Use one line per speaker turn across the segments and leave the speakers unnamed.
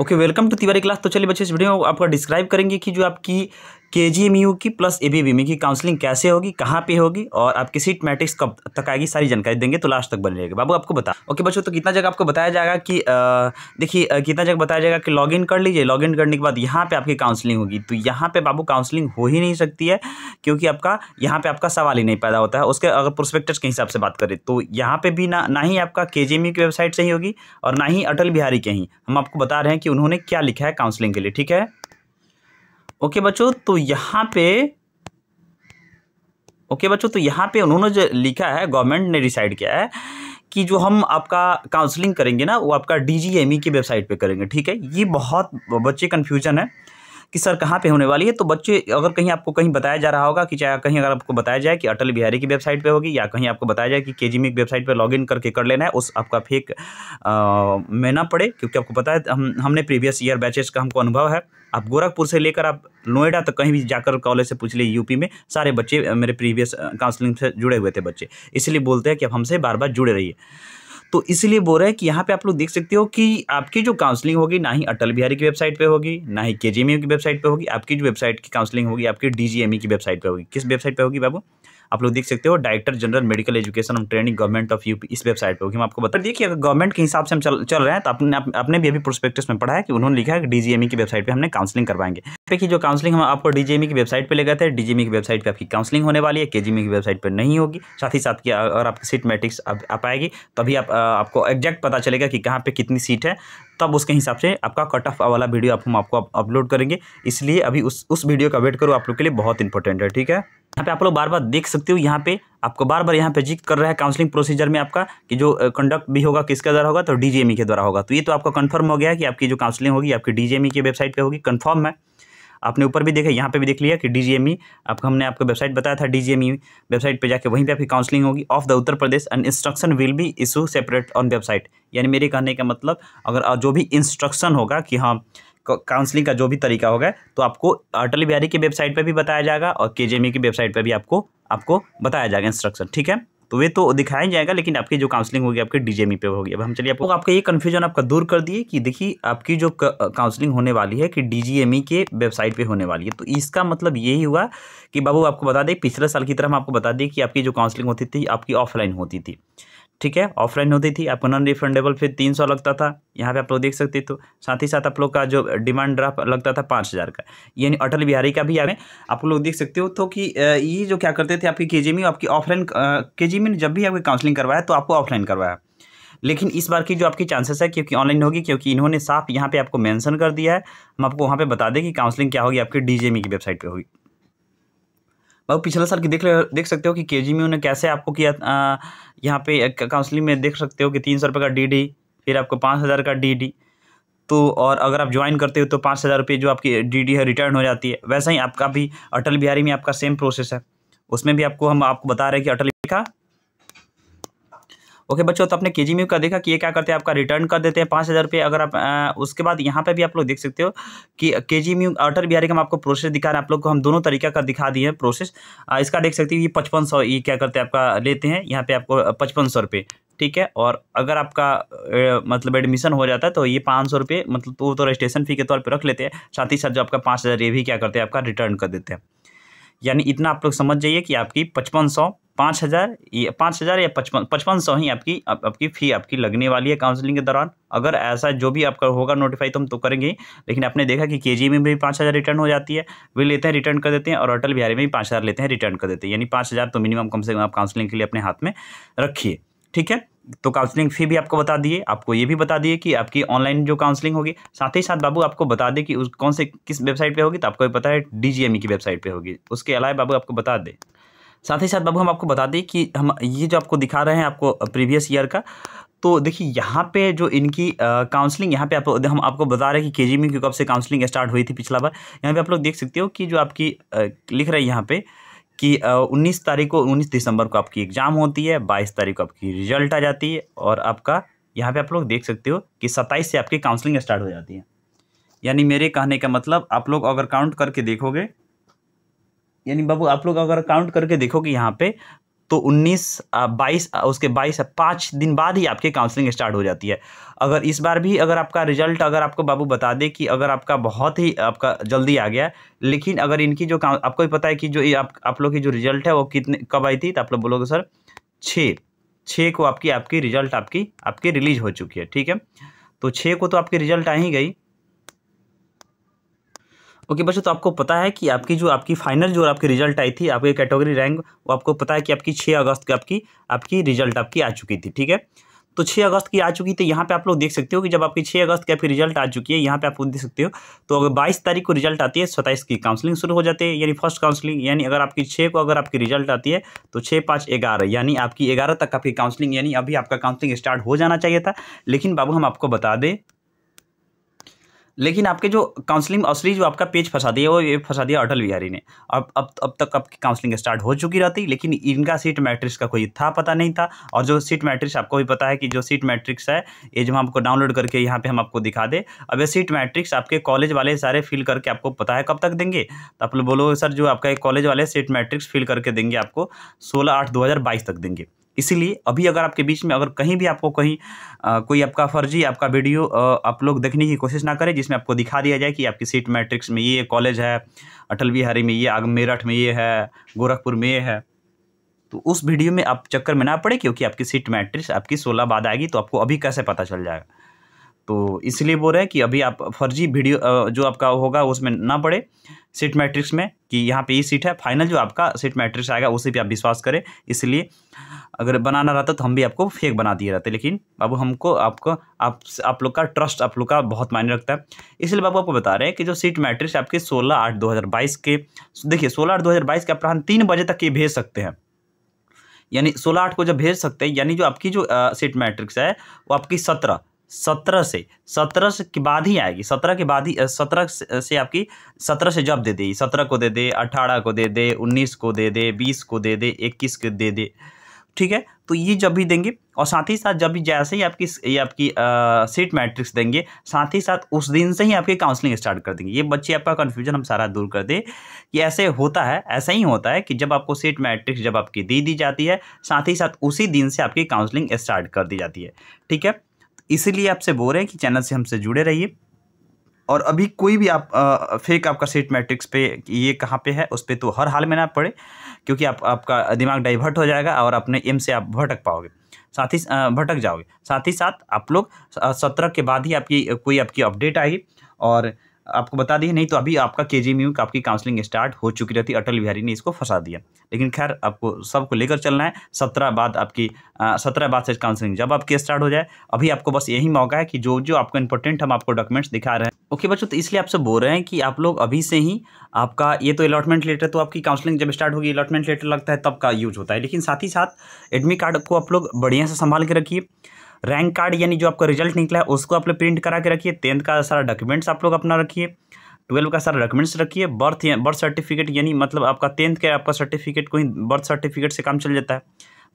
okay welcome to Tiwari class तो चलिए बच्चे इस वीडियो में आपका डिस्क्राइब करेंगे कि जो आपकी के एम यू की प्लस ए बी की काउंसलिंग कैसे होगी कहाँ पे होगी और आपकी सीट मैट्रिक्स कब तक आएगी सारी जानकारी देंगे तो लास्ट तक बने रहेगा बाबू आपको बता ओके बच्चों तो कितना जगह आपको बताया जाएगा कि देखिए कितना जगह बताया जाएगा कि लॉगिन कर लीजिए लॉगिन करने के बाद यहाँ पे आपकी काउंसलिंग होगी तो यहाँ पे बाबू काउंसलिंग हो ही नहीं सकती है क्योंकि आपका यहाँ पर आपका सवाल ही नहीं पैदा होता है उसके अगर प्रोस्पेक्टर्स के हिसाब से बात करें तो यहाँ पर भी ना ना ही आपका के जी एम यू की वेबसाइट से ही होगी और ना ही अटल बिहारी के ही हम आपको बता रहे हैं कि उन्होंने क्या लिखा है काउंसलिंग के लिए ठीक है ओके बच्चों तो यहाँ पे ओके बच्चों तो यहाँ पे उन्होंने जो लिखा है गवर्नमेंट ने डिसाइड किया है कि जो हम आपका काउंसलिंग करेंगे ना वो आपका डी e की वेबसाइट पे करेंगे ठीक है ये बहुत बच्चे कन्फ्यूजन है कि सर कहाँ पे होने वाली है तो बच्चे अगर कहीं आपको कहीं बताया जा रहा होगा कि चाहे कहीं अगर आपको बताया जाए कि अटल बिहारी की वेबसाइट पर होगी या कहीं आपको बताया जाए कि के जी की वेबसाइट पर लॉगिन करके कर लेना है उस आपका फेक में ना पड़े क्योंकि आपको पता है हम हमने प्रीवियस ईयर बैचेस का हमको अनुभव है आप गोरखपुर से लेकर आप नोएडा तक तो कहीं भी जाकर कॉलेज से पूछ लिए यूपी में सारे बच्चे मेरे प्रीवियस काउंसलिंग से जुड़े हुए थे बच्चे इसलिए बोलते हैं कि आप हमसे बार बार जुड़े रहिए तो इसलिए बोल रहे हैं कि यहाँ पे आप लोग देख सकते हो कि आपकी जो काउंसलिंग होगी ना ही अटल बिहारी की वेबसाइट पे होगी ना ही के की वेबसाइट पे होगी आपकी जो वेबसाइट की काउंसलिंग होगी आपकी डी की वेबसाइट पर होगी किस वेबसाइट पर होगी बाबू आप लोग देख सकते हो director general medical education and training government of UP इस वेबसाइट पर होगी हम आपको बता दिए कि अगर गवर्नमेंट के हिसाब से हम चल चल रहे हैं तो अपने अपने भी अभी प्रोस्पेक्टस में पढ़ा है कि उन्होंने लिखा है कि डीजीएमई की वेबसाइट पर हमने काउंसलिंग करवाएंगे पे की जो काउंसलिंग हम आपको डीजीएमई e की वेबसाइट पे ले गए थे डीजीएमई e की वेबसाइट पे आपकी काउंसलिंग होने वाली है केजीएमई e की वेबसाइट पे नहीं होगी साथ ही साथ की अगर आपकी सीट मैट्रिक्स आप, आप आएगी तभी आप आपको एग्जैक्ट पता चलेगा कि कहाँ पे कितनी सीट है तब उसके हिसाब से आपका कट ऑफ वाला वीडियो आप हम आपको अपलोड करेंगे इसलिए अभी उस उस वीडियो का वेट करो आप लोग के लिए बहुत इंपॉर्टेंट है ठीक है यहाँ पे आप लोग बार बार देख सकते हो यहाँ पे आपको बार बार यहाँ पे जिक्र कर रहा है काउंसलिंग प्रोसीजर में आपका कि जो कंडक्ट भी होगा किसके द्वारा होगा तो डीजीएमई के द्वारा होगा तो ये तो आपका कंफर्म हो गया कि आपकी जो काउंसलिंग होगी आपकी डीजीएमई की वेबसाइट पे होगी कंफर्म है आपने ऊपर भी देखा यहाँ पे भी देख लिया कि डी e, आपको हमने आपको वेबसाइट बताया था डी वेबसाइट e पे जाके वहीं पे आपकी काउंसलिंग होगी of the Uttar Pradesh and instruction will be issue separate on website यानी मेरे कहने का मतलब अगर जो भी इंस्ट्रक्शन होगा कि हाँ काउंसलिंग का जो भी तरीका होगा तो आपको अटल बिहारी की वेबसाइट पर भी बताया जाएगा और e के की वेबसाइट पर भी आपको आपको बताया जाएगा इंस्ट्रक्शन ठीक है तो वे तो दिखाया जाएगा लेकिन आपकी जो काउंसलिंग होगी आपके डीजेमी e पे होगी अब हम चलिए आपको आपका ये कन्फ्यूजन आपका दूर कर दिए कि देखिए आपकी जो काउंसलिंग होने वाली है कि डीजीएमई e के वेबसाइट पे होने वाली है तो इसका मतलब यही हुआ कि बाबू आपको बता दें पिछले साल की तरह हम आपको बता दें कि आपकी जो काउंसलिंग होती थी आपकी ऑफलाइन होती थी ठीक है ऑफलाइन होती थी आपको नॉन रिफंडेबल फिर तीन सौ लगता था यहाँ पे आप लोग देख सकते तो साथ ही साथ आप लोग का जो डिमांड ड्राफ्ट लगता था पाँच हज़ार का यानी अटल बिहारी का भी यहाँ आप लोग देख सकते हो तो कि ये जो क्या करते थे आपकी के जी में आपकी ऑफलाइन के जी में जब भी आपकी काउंसलिंग करवाया तो आपको ऑफलाइन करवाया लेकिन इस बार की जो आपकी चांसेस है क्योंकि ऑनलाइन होगी क्योंकि इन्होंने साफ यहाँ पे आपको मेंशन कर दिया है हम आपको वहाँ पे बता दें कि काउंसलिंग क्या होगी आपकी डीजेमी e की वेबसाइट पे होगी भाई पिछले साल की देख देख सकते हो कि के में उन्होंने कैसे आपको किया यहाँ पे काउंसलिंग में देख सकते हो कि तीन सौ रुपये का डी फिर आपको पाँच हज़ार का डी तो और अगर आप ज्वाइन करते हो तो पाँच हज़ार रुपये जो आपकी डी है रिटर्न हो जाती है वैसा ही आपका भी अटल बिहारी में आपका सेम प्रोसेस है उसमें भी आपको हम आपको बता रहे हैं कि अटल का ओके बच्चों तो आपने के जी का देखा कि ये क्या करते हैं आपका रिटर्न कर देते हैं पाँच हज़ार रुपये अगर आप आ, उसके बाद यहाँ पे भी आप लोग देख सकते हो कि के जी म्यू अटल बिहारी का हम आपको प्रोसेस दिखा रहे हैं आप लोग को हम दोनों तरीका का दिखा दिए हैं प्रोसेस आ, इसका देख सकते हो ये पचपन सौ ये क्या करते हैं आपका लेते हैं यहाँ पर आपको पचपन सौ रुपये ठीक है और अगर आपका ए, मतलब एडमिशन हो जाता है तो ये पाँच सौ रुपये मतलब वो तो रजिस्ट्रेशन तो फ़ी के तौर पर रख लेते हैं साथ ही साथ जो आपका पाँच हज़ार ये भी क्या करते हैं आपका रिटर्न कर देते हैं यानी इतना आप लोग समझ जाइए कि आपकी पचपन सौ पाँच हज़ार या पाँच हज़ार या पचपन पचपन सौ ही आपकी आप, आपकी फ़ी आपकी लगने वाली है काउंसलिंग के दौरान अगर ऐसा जो भी आपका होगा नोटिफाई तो हम तो करेंगे लेकिन आपने देखा कि के में भी पाँच हज़ार रिटर्न हो जाती है वे लेते हैं रिटर्न कर देते हैं और अटल बिहारी में भी पाँच हज़ार लेते हैं रिटर्न कर देते हैं यानी पाँच हज़ार तो मिनिमम कम से कम आप काउंसिलिंग के लिए अपने हाथ में रखिए ठीक है तो काउंसलिंग फी भी आपको बता दिए आपको ये भी बता दिए कि आपकी ऑनलाइन जो काउंसलिंग होगी साथ ही साथ बाबू आपको बता दें कि उस कौन से किस वेबसाइट पे होगी तो आपको पता है डीजीएमई e की वेबसाइट पे होगी उसके अलावा बाबू आपको बता दें साथ ही साथ बाबू हम आपको बता दें कि हम ये जो आपको दिखा रहे हैं आपको प्रीवियस ईयर का तो देखिए यहाँ पे जो इनकी काउंसलिंग यहाँ पे आप हम आपको बता रहे हैं कि के में क्यों कब से काउंसलिंग स्टार्ट हुई थी पिछला बार यहाँ पे आप लोग देख सकते हो कि जो आपकी आ, लिख रही है यहाँ पे कि उन्नीस तारीख को उन्नीस दिसंबर को आपकी एग्ज़ाम होती है बाईस तारीख को आपकी रिजल्ट आ जाती है और आपका यहाँ पे आप लोग देख सकते हो कि सत्ताईस से आपकी काउंसलिंग स्टार्ट हो जाती है यानी मेरे कहने का मतलब आप लोग अगर काउंट करके देखोगे यानी बाबू आप लोग अगर काउंट करके देखोगे यहाँ पे तो 19 बाईस उसके बाईस पाँच दिन बाद ही आपकी काउंसलिंग स्टार्ट हो जाती है अगर इस बार भी अगर आपका रिजल्ट अगर आपको बाबू बता दे कि अगर आपका बहुत ही आपका जल्दी आ गया लेकिन अगर इनकी जो आपको भी पता है कि जो आप आप लोग की जो रिजल्ट है वो कितने कब आई थी तो आप लोग बोलोगे सर छः छः को आपकी आपकी रिजल्ट आपकी आपकी रिलीज हो चुकी है ठीक है तो छः को तो आपकी रिजल्ट आ ही गई ओके बच्चों तो आपको पता है कि आपकी जो आपकी फाइनल जो आपकी रिजल्ट आई थी आपकी कैटेगरी रैंक वो आपको पता है कि आपकी छः अगस्त की आपकी आपकी रिजल्ट आपकी आ चुकी थी ठीक है तो छः अगस्त की आ चुकी थी यहाँ पे आप लोग देख सकते हो कि जब आपकी छः अगस्त की आपकी रिजल्ट आ चुकी है यहाँ पे आप देख सकते हो तो अगर बाईस तारीख को रिजल्ट आती है सत्ताईस की काउंसलिंग शुरू हो जाती है यानी फर्स्ट काउंसलिंग यानी अगर आपकी छः को अगर आपकी रिजल्ट आती है तो छः पाँच ग्यारह यानी आपकी ग्यारह तक आपकी काउंसलिंग यानी अभी आपका काउंसलिंग स्टार्ट हो जाना चाहिए था लेकिन बाबू हम आपको बता दें लेकिन आपके जो काउंसलिंग असली जो आपका पेज फंसा दिया वो ये फंसा दिया अटल बिहारी ने अब अब अब तक आपकी काउंसलिंग स्टार्ट हो चुकी रहती लेकिन इनका सीट मैट्रिक्स का कोई था पता नहीं था और जो सीट मैट्रिक्स आपको भी पता है कि जो सीट मैट्रिक्स है ये जो हम आपको डाउनलोड करके यहाँ पर हम आपको दिखा दे अब ये सीट मैट्रिक्स आपके कॉलेज वाले सारे फिल करके आपको पता है कब तक देंगे तो आप लोग बोलो सर जो आपका कॉलेज वाले सीट मैट्रिक्स फिल करके देंगे आपको सोलह आठ दो तक देंगे इसीलिए अभी अगर आपके बीच में अगर कहीं भी आपको कहीं आ, कोई आपका फर्जी आपका वीडियो आप लोग देखने की कोशिश ना करें जिसमें आपको दिखा दिया जाए कि आपकी सीट मैट्रिक्स में ये कॉलेज है अटल बिहारी में ये आग मेरठ में ये है गोरखपुर में ये है तो उस वीडियो में आप चक्कर में ना पड़े क्योंकि आपकी सीट मैट्रिक्स आपकी सोलह बाद आएगी तो आपको अभी कैसे पता चल जाएगा तो इसलिए बोल रहे हैं कि अभी आप फर्जी वीडियो जो आपका होगा उसमें ना पड़े सीट मैट्रिक्स में कि यहाँ पे ये सीट है फाइनल जो आपका सीट मैट्रिक्स आएगा उसे भी आप विश्वास करें इसलिए अगर बनाना रहता तो हम भी आपको फेक बना दिए रहते लेकिन बाबू हमको आपको आप आप लोग का ट्रस्ट आप लोग का बहुत मायने रखता है इसलिए बाबू आपको बता रहे हैं कि जो सीट मैट्रिक्स आपके सोलह आठ दो हज़ार बाईस के देखिए सोलह आठ दो हज़ार बाईस के अपराहन तीन बजे तक ये भेज सकते हैं यानी सोलह आठ को जब भेज सकते हैं यानी जो आपकी जो सीट मैट्रिक्स है वो आपकी सत्रह सत्रह से सत्रह से के बाद ही आएगी सत्रह के बाद ही सत्रह से आपकी सत्रह से जब दे दे सत्रह को दे दे अठारह को दे दे उन्नीस को दे दे बीस को दे दे इक्कीस को दे दे ठीक है तो ये जब भी देंगे और साथ ही साथ जब भी जैसे ही आपकी ये आपकी सीट मैट्रिक्स देंगे साथ ही साथ उस दिन से ही आपकी काउंसलिंग स्टार्ट कर देंगे ये बच्चे आपका कन्फ्यूजन हम सारा दूर कर दें कि ऐसे होता है ऐसा ही होता है कि जब आपको सीट मैट्रिक्स जब आपकी दे दी जाती है साथ ही साथ उसी दिन से आपकी काउंसलिंग स्टार्ट कर दी जाती है ठीक है इसीलिए आपसे बोल रहे हैं कि चैनल से हमसे जुड़े रहिए और अभी कोई भी आप आ, फेक आपका सीट मैट्रिक्स पे ये कहाँ पे है उस पर तो हर हाल में ना पड़े क्योंकि आप आपका दिमाग डाइवर्ट हो जाएगा और अपने एम से आप भटक पाओगे साथ ही भटक जाओगे साथ ही साथ आप लोग सत्रह के बाद ही आपकी कोई आपकी अपडेट आएगी और आपको बता दिए नहीं तो अभी आपका के जी आपकी काउंसलिंग स्टार्ट हो चुकी रहती अटल बिहारी ने इसको फंसा दिया लेकिन खैर आपको सबको लेकर चलना है सत्रह बाद आपकी सत्रह बाद से काउंसलिंग जब आपकी स्टार्ट हो जाए अभी आपको बस यही मौका है कि जो जो आपको इंपॉर्टेंट हम आपको डॉक्यूमेंट्स दिखा रहे हैं ओके बच्चों तो इसलिए आपसे बोल रहे हैं कि आप लोग अभी से ही आपका ये तो अलॉटमेंट लेटर तो आपकी काउंसलिंग जब स्टार्ट होगी अलॉटमेंट लेटर लगता है तब का यूज होता है लेकिन साथ ही साथ एडमिट कार्ड को आप लोग बढ़िया से संभाल के रखिए रैंक कार्ड यानी जो आपका रिजल्ट निकला है उसको आप लोग प्रिंट करा के रखिए टेंथ का सारा डॉक्यूमेंट्स आप लोग अपना रखिए ट्वेल्व का सारा डॉक्यूमेंट्स रखिए बर्थ बर्थ सर्टिफिकेट यानी मतलब आपका टेंथ का आपका सर्टिफिकेट ही बर्थ सर्टिफिकेट से काम चल जाता है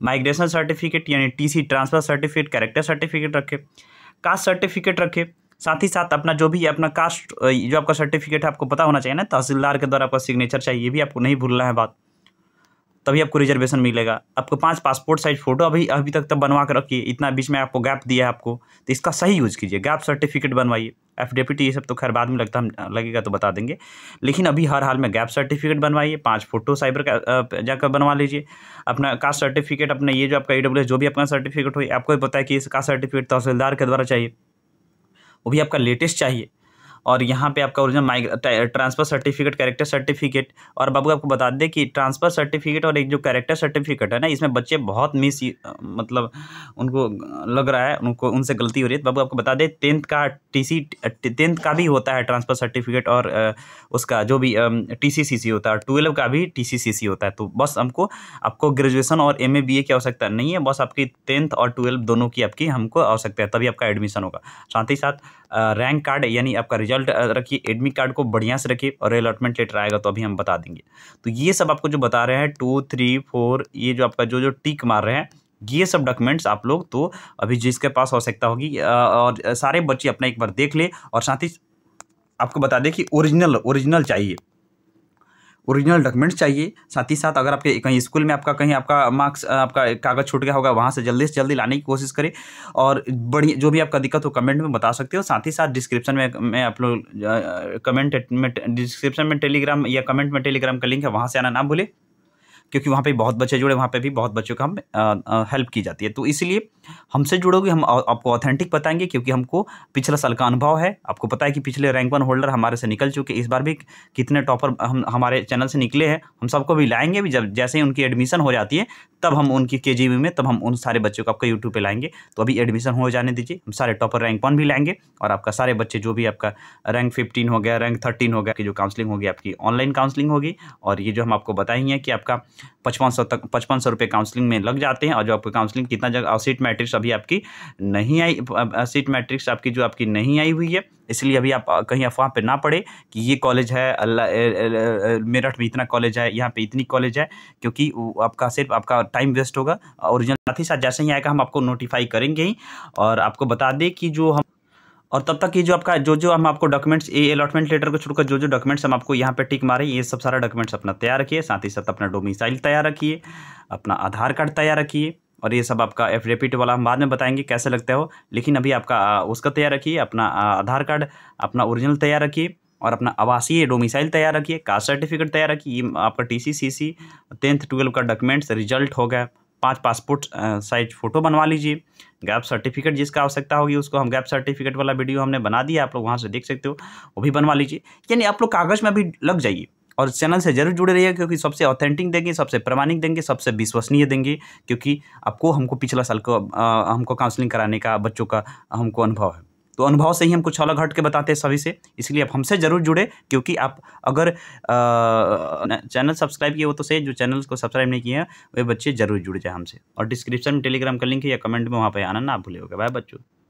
माइग्रेशन सर्टिफिकेट यानी C transfer certificate character certificate रखे कास्ट सर्टिफिकेट रखे साथ ही साथ अपना जो भी अपना कास्ट जो आपका सर्टिफिकेट है आपको पता होना चाहिए ना तहसीलदार के द्वारा आपका सिग्नेचर चाहिए ये भी आपको नहीं भूलना है बात तभी आपको रिजर्वेशन मिलेगा आपको पांच पासपोर्ट साइज फ़ोटो अभी अभी तक तब बनवा कर रखिए इतना बीच में आपको गैप दिया है आपको तो इसका सही यूज़ कीजिए गैप सर्टिफिकेट बनवाइए एफिडेविट ये सब तो खैर बाद में लगता हम लगेगा तो बता देंगे लेकिन अभी हर हाल में गैप सर्टिफिकेट बनवाइए पांच फोटो साइबर का जाकर बनवा लीजिए अपना कास्ट सर्टिफिकेट अपना ये जो आपका ई जो भी अपना सर्टिफिकेट हो आपको भी पता है कि कास्ट सर्टिफिकेट तहसीलदार के द्वारा चाहिए वो भी आपका लेटेस्ट चाहिए और यहाँ पे आपका ओरिजिनल माइग ट्रांसफ़र सर्टिफिकेट कैरेक्टर सर्टिफिकेट और बाबू आपको बता दें कि ट्रांसफ़र सर्टिफिकेट और एक जो कैरेक्टर सर्टिफिकेट है ना इसमें बच्चे बहुत मिस मतलब उनको लग रहा है उनको उनसे गलती हो रही है बाबू आपको बता दें टेंथ का टी सी टेंथ का भी होता है ट्रांसफ़र सर्टिफिकेट और उसका जो भी टी सी सी सी होता है ट्वेल्व का भी टी सी सी सी होता है तो बस हमको आपको ग्रेजुएसन और एम ए बी ए की आवश्यकता नहीं है बस आपकी टेंथ और ट्वेल्व दोनों की आपकी हमको आवश्यकता है तभी आपका एडमिशन होगा साथ ही साथ रैंक कार्ड यानी आपका रिजल्ट रखिए एडमिट कार्ड को बढ़िया से रखिए और अलॉटमेंट लेटर आएगा तो अभी हम बता देंगे तो ये सब आपको जो बता रहे हैं टू थ्री फोर ये जो आपका जो जो टिक मार रहे हैं ये सब डॉक्यूमेंट्स आप लोग तो अभी जिसके पास आवश्यकता हो होगी और सारे बच्चे अपना एक बार देख ले और साथ ही आपको बता दें कि ओरिजिनल ओरिजिनल चाहिए ओरिजिनल डॉक्यूमेंट्स चाहिए साथ ही साथ अगर आपके कहीं स्कूल में आपका कहीं आपका मार्क्स आपका कागज़ छूट गया होगा वहाँ से जल्दी से जल्दी लाने की कोशिश करें और बड़ी जो भी आपका दिक्कत हो कमेंट में बता सकते हो साथ ही साथ डिस्क्रिप्शन में मैं आप लोग कमेंट में डिस्क्रिप्शन में टेलीग्राम या कमेंट में टेलीग्राम का लिंक है वहाँ से आना ना भूलें क्योंकि वहाँ पे बहुत बच्चे जुड़े वहाँ पे भी बहुत बच्चों का हम हेल्प की जाती है तो इसलिए हमसे जुड़ोगे हम आपको ऑथेंटिक बताएंगे क्योंकि हमको पिछला साल का अनुभव है आपको पता है कि पिछले रैंक वन होल्डर हमारे से निकल चुके इस बार भी कितने टॉपर हम हमारे चैनल से निकले हैं हम सबको भी लाएंगे भी जब जैसे ही उनकी एडमिशन हो जाती है तब हम उनकी के में तब हम उन सारे बच्चों को आपका यूट्यूब पर लाएंगे तो अभी एडमिशन हो जाने दीजिए हम सारे टॉपर रैंक वन भी लाएंगे और आपका सारे बच्चे जो भी आपका रैंक फिफ्टीन हो गया रैंक थर्टीन हो गया कि जो काउंसलिंग होगी आपकी ऑनलाइन काउंसलिंग होगी और ये जो हम आपको बताएंगे कि आपका पचपन सौ तक पचपन सौ रुपये काउंसलिंग में लग जाते हैं और जो आपको काउंसलिंग कितना जगह और सीट मैट्रिक्स अभी आपकी नहीं आई सीट मैट्रिक्स आपकी जो आपकी नहीं आई हुई है इसलिए अभी आप कहीं अफवाह पे ना पड़े कि ये कॉलेज है अल्लाह मेरठ में इतना कॉलेज है यहाँ पे इतनी कॉलेज है क्योंकि आपका सिर्फ आपका टाइम वेस्ट होगा ओरिजिनल साथ ही साथ जैसे ही आएगा हम आपको नोटिफाई करेंगे ही और आपको बता दें कि जो हम और तब तक ये जो आपका जो जो हम आपको डॉक्यूमेंट्स ये अलॉटमेंट लेटर को छोड़कर जो जो डॉक्यूमेंट्स हम आपको यहाँ पे टिक मारे ये सब सारा डॉक्यूमेंट्स अपना तैयार रखिए साथ ही साथ अपना डोमिसाइल तैयार रखिए अपना आधार कार्ड तैयार रखिए और ये सब आपका एफिडेविट वाला हम बाद में बताएंगे कैसे लगता हो लेकिन अभी आपका उसका तैयार रखिए अपना आधार कार्ड अपना ओरिजिनल तैयार रखिए और अपना आवासीय डोमिसाइल तैयार रखिए कास्ट सर्टिफिकेट तैयार रखिए आपका T C C C tenth twelve का डॉक्यूमेंट्स रिजल्ट हो गया पाँच पासपोर्ट साइज फ़ोटो बनवा लीजिए गैप सर्टिफिकेट जिसका आवश्यकता होगी उसको हम गैप सर्टिफिकेट वाला वीडियो हमने बना दिया आप लोग वहाँ से देख सकते हो वो भी बनवा लीजिए यानी आप लोग कागज़ में अभी लग जाइए और चैनल से जरूर जुड़े रहिए क्योंकि सबसे ऑथेंटिक देंगे सबसे प्रमाणिक देंगे सबसे विश्वसनीय देंगे क्योंकि आपको हमको पिछला साल को हमको काउंसलिंग कराने का बच्चों का हमको अनुभव है तो अनुभव से ही हम कुछ अलग हट के बताते हैं सभी से इसलिए आप हमसे ज़रूर जुड़े क्योंकि आप अगर आ, चैनल सब्सक्राइब किए हो तो सही जो चैनल को सब्सक्राइब नहीं किए हैं वे बच्चे ज़रूर जुड़ जाए हमसे और डिस्क्रिप्शन में टेलीग्राम का लिंक है या कमेंट में वहाँ पर आना ना भूलेगा बाय बच्चों